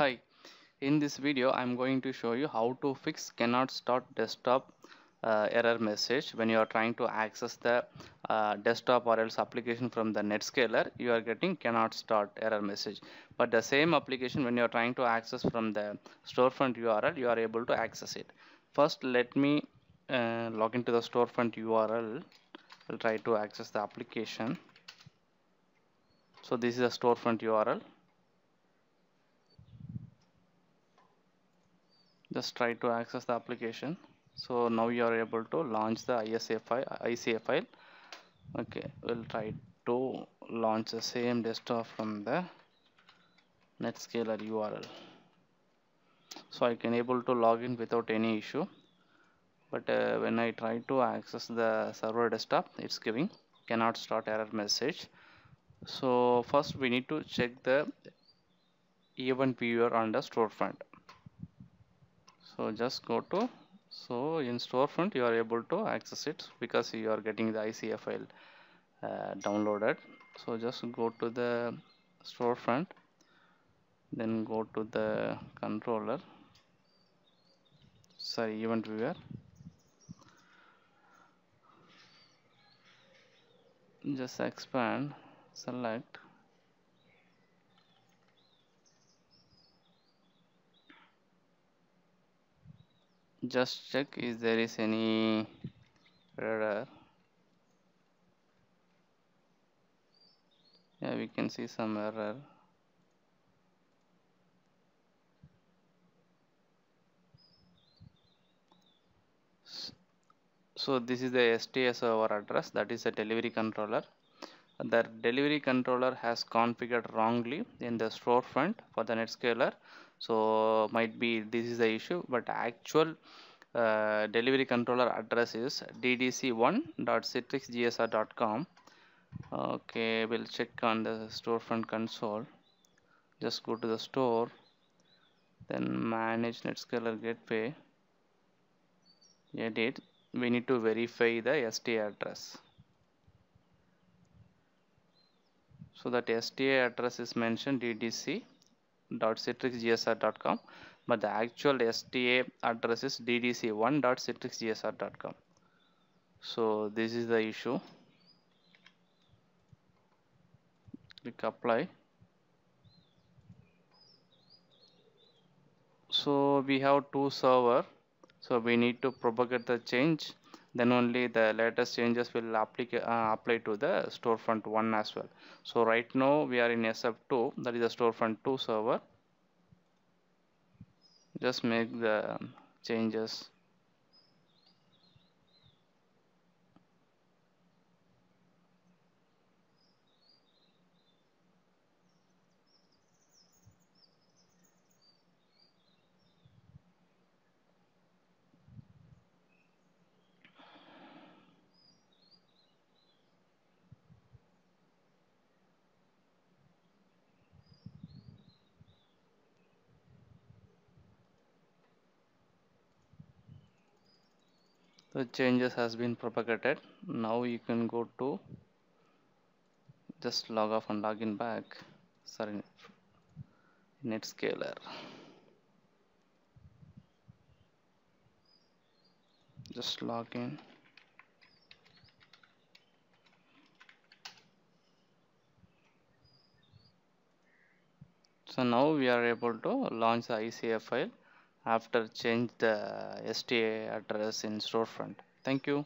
Hi, in this video I'm going to show you how to fix cannot start desktop uh, error message when you are trying to access the uh, desktop or else application from the Netscaler you are getting cannot start error message but the same application when you are trying to access from the storefront URL you are able to access it. First let me uh, log into the storefront URL I'll try to access the application. So this is a storefront URL just try to access the application so now you are able to launch the ISA file ICA file okay we'll try to launch the same desktop from the netscaler URL so I can able to log in without any issue but uh, when I try to access the server desktop it's giving cannot start error message so first we need to check the event viewer on the storefront so just go to so in storefront you are able to access it because you are getting the ICF file uh, downloaded so just go to the storefront then go to the controller sorry event viewer just expand select just check if there is any error yeah we can see some error so this is the STS server address that is a delivery controller the delivery controller has configured wrongly in the storefront for the netscaler so might be this is the issue but actual uh, delivery controller address is ddc1.citrixgsr.com okay we'll check on the storefront console just go to the store then manage netscaler gateway edit we need to verify the st address so that STA address is mentioned ddc.citrixgsr.com but the actual STA address is ddc1.citrixgsr.com so this is the issue click apply so we have two server so we need to propagate the change then only the latest changes will uh, apply to the storefront 1 as well so right now we are in sf2 that is the storefront 2 server just make the changes the changes has been propagated now you can go to just log off and log in back sorry netscaler just log in so now we are able to launch the ICF file after change the sta address in storefront thank you